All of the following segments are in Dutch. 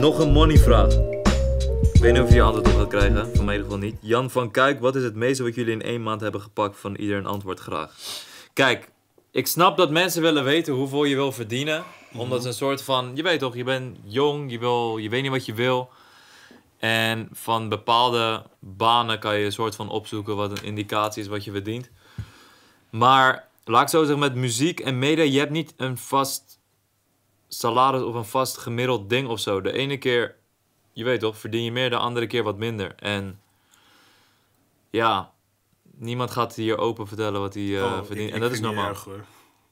Nog een vraag. Ik weet niet of je antwoord op gaat krijgen, van mij in ieder geval niet. Jan van Kuik, wat is het meeste wat jullie in één maand hebben gepakt? Van ieder een antwoord graag. Kijk, ik snap dat mensen willen weten hoeveel je wil verdienen. Omdat ze een soort van, je weet toch, je bent jong, je, wil, je weet niet wat je wil. En van bepaalde banen kan je een soort van opzoeken wat een indicatie is wat je verdient. Maar laat ik zo zeggen, met muziek en media, je hebt niet een vast salaris of een vast gemiddeld ding of zo. De ene keer, je weet toch, verdien je meer, de andere keer wat minder. En ja, niemand gaat hier open vertellen wat hij eh, oh, verdient. en dat is normaal. hoor.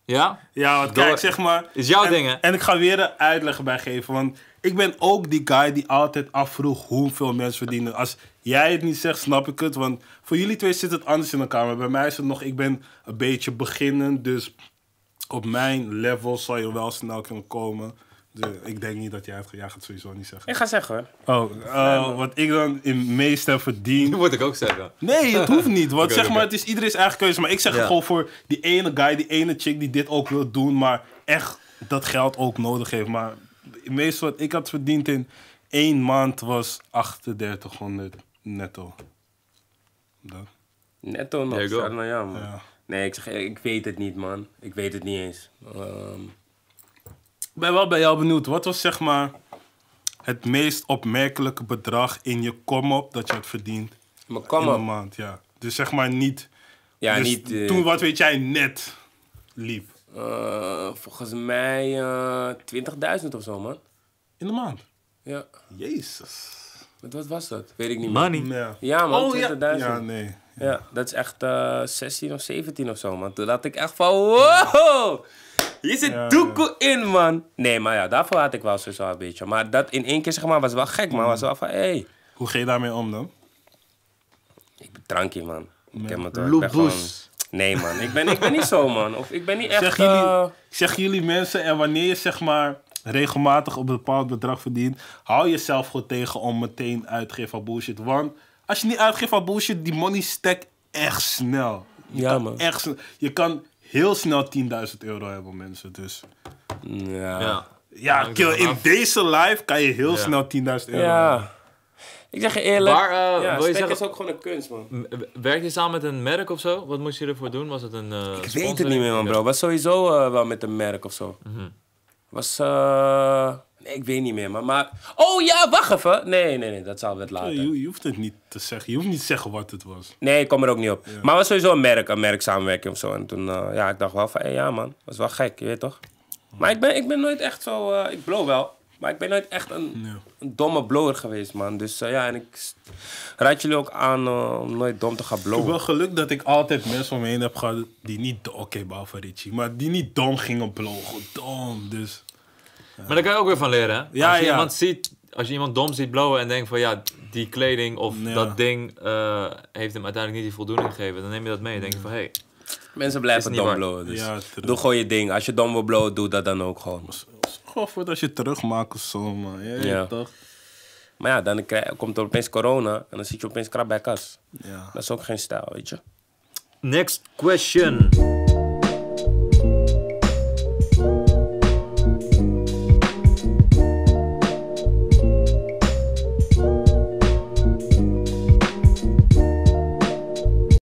Ja? Ja, want kijk, zeg maar... Is jouw ding, hè? En ik ga weer een uitleg bij geven, want ik ben ook die guy die altijd afvroeg hoeveel mensen verdienen. Als jij het niet zegt, snap ik het, want voor jullie twee zit het anders in elkaar. Maar bij mij is het nog, ik ben een beetje beginnend, dus op mijn level zal je wel snel kunnen komen. ik denk niet dat jij het gaat sowieso niet zeggen. Ik ga zeggen Oh, oh wat ik dan in meeste heb verdiend. Dat moet ik ook zeggen. Nee, het hoeft niet. Want zeg maar, het is zijn eigen keuze. Maar ik zeg het gewoon voor die ene guy, die ene chick die dit ook wil doen, maar echt dat geld ook nodig heeft. Maar het meeste wat ik had verdiend in één maand was 3800 netto. Dat. Netto nog, ja, ja. Nee, ik zeg, ik weet het niet, man. Ik weet het niet eens. Ehm, ik ben wel bij jou benieuwd. Wat was zeg maar het meest opmerkelijke bedrag in je kom-op dat je had verdiend? Mijn kom-op? In een maand, ja. Dus zeg maar niet... Ja, dus niet... Eh, toen, wat weet jij, net liep? Eh, volgens mij uh, eh, 20.000 of zo, man. In de maand? Ja. Jezus. Wat, was dat? Weet ik niet meer. Money. Ja, man, oh, Ja. ja. nee. Ja. dat is echt uh, eh, 16 of 17 of zo, man. Toen had ik echt van, wow! Hier zit ja, doekoe in, man. Nee, maar ja, daarvoor had ik wel zo een beetje. Maar dat in één keer, zeg maar, was wel gek, man. Was wel van, Hey. Hoe ging je daarmee om dan? Ik ben drankje, man. Ik heb me toch. Nee, man. Ik ben, ik ben niet zo, man. Of ik ben niet echt... Zeg jullie, eh, zeg jullie mensen en wanneer je, zeg maar regelmatig op een bepaald bedrag verdient, hou jezelf gewoon tegen om meteen uitgeven van bullshit. Want als je niet uitgeeft van bullshit, die money stack echt snel. Je ja, man. Echt snel, je kan heel snel 10.000 euro hebben, mensen. Dus. Ja. Ja, ja kill, in deze live kan je heel snel 10.000 euro ja. Hebben. Ik zeg je eerlijk. Maar, eh, ja, wil je zeggen, is ook gewoon een kunst, man. Werk je samen met een merk of zo? Wat moest je ervoor doen? Was het een. Eh, ik weet het niet meer, man, bro. Was sowieso eh, wel met een merk of zo. Mm was, eh, ik weet niet meer, maar, maar... Oh ja, wacht even! Nee, nee, nee, dat zal wel later. Je, je, hoeft het niet te zeggen. Je hoeft niet te zeggen wat het was. Nee, ik kom er ook niet op. Maar het was sowieso een merk, een merksamenwerking of zo. En toen, eh, ja, ik dacht wel van, ja man, was wel gek, je weet toch? Maar ik ben, ik ben nooit echt zo... Eh, ik blow wel. Maar ik ben nooit echt een, een domme blower geweest, man. Dus eh, ja, en ik raad jullie ook aan eh, om nooit dom te gaan blowen. Ik heb wel geluk dat ik altijd mensen om me heen heb gehad die niet... Oké, okay, behalve Maar die niet dom gingen blowen. dom, dus... Maar daar kan je ook weer van leren, hè? Ja, als je iemand ziet... Als je iemand dom ziet blowen en denkt van ja, die kleding of dat ding eh, heeft hem uiteindelijk niet die voldoening gegeven, dan neem je dat mee en denk je van hé, hey, Mensen blijven dom blowen. Dus doe gewoon je ding. Als je dom wil blowen, doe dat dan ook gewoon wel voor als je terugmaakt of zo, man. Ja, toch? Maar ja, dan krijg, komt er opeens corona en dan zit je opeens krap bij kas. Ja. Dat is ook geen stijl, weet je. Next question.